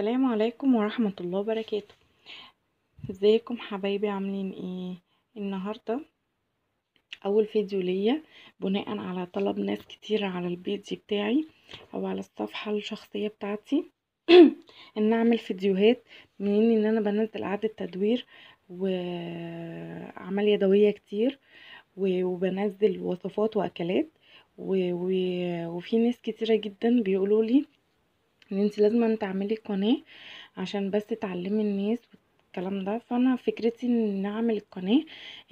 السلام عليكم ورحمة الله وبركاته ازيكم حبايبي عاملين ايه النهاردة اول فيديو ليا بناء على طلب ناس كتير على البيت بتاعي او على الصفحة الشخصية بتاعتي ان اعمل فيديوهات من ان انا بنزل اعادة تدوير واعمال يدوية كتير وبنزل وصفات واكلات وفي ناس كتيرة جدا بيقولولي ان انت لازم تعملي قناه عشان بس تعلمي الناس الكلام ده فانا فكرتي ان اعمل القناه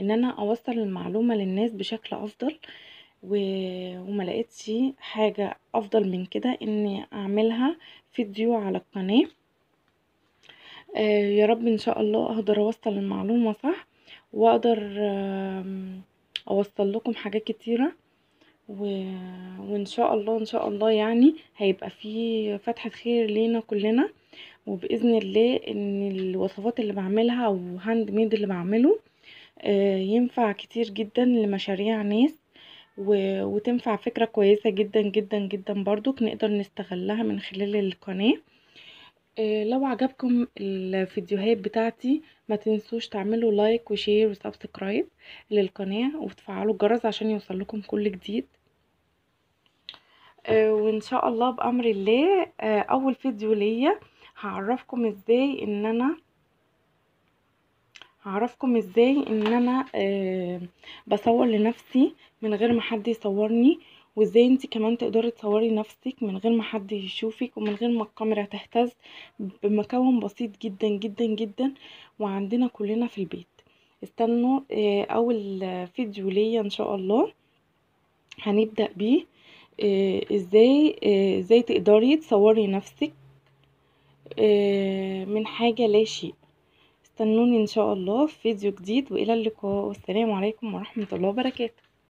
ان انا اوصل المعلومه للناس بشكل افضل و... وما لقيتش حاجه افضل من كده اني اعملها فيديو على القناه آه يا رب ان شاء الله اقدر اوصل المعلومه صح واقدر آه اوصل لكم حاجات كتيره و وان شاء الله ان شاء الله يعني هيبقى في فتحة خير لينا كلنا وباذن الله ان الوصفات اللي بعملها او هاند ميد اللي بعمله آه، ينفع كتير جدا لمشاريع ناس وتنفع فكرة كويسة جدا جدا جدا برضو نقدر نستغلها من خلال القناة آه، لو عجبكم الفيديوهات بتاعتي ما تنسوش تعملوا لايك وشير وسبسكرايب للقناة وتفعلوا الجرس عشان يوصلكم كل جديد آه، وان شاء الله بامر الله آه، اول فيديو ليا هعرفكم ازاي ان انا هعرفكم ازاي ان انا آه، بصور لنفسي من غير ما حد يصورني وازاي انت كمان تقدري تصوري نفسك من غير ما حد يشوفك ومن غير ما الكاميرا تهتز بمكون بسيط جدا جدا جدا وعندنا كلنا في البيت استنوا اول فيديو ليا ان شاء الله هنبدأ بيه آه، ازاي آه، ازاي تقدري تصوري نفسك آه، من حاجة لا شيء استنوني ان شاء الله في فيديو جديد والى اللقاء والسلام عليكم ورحمة الله وبركاته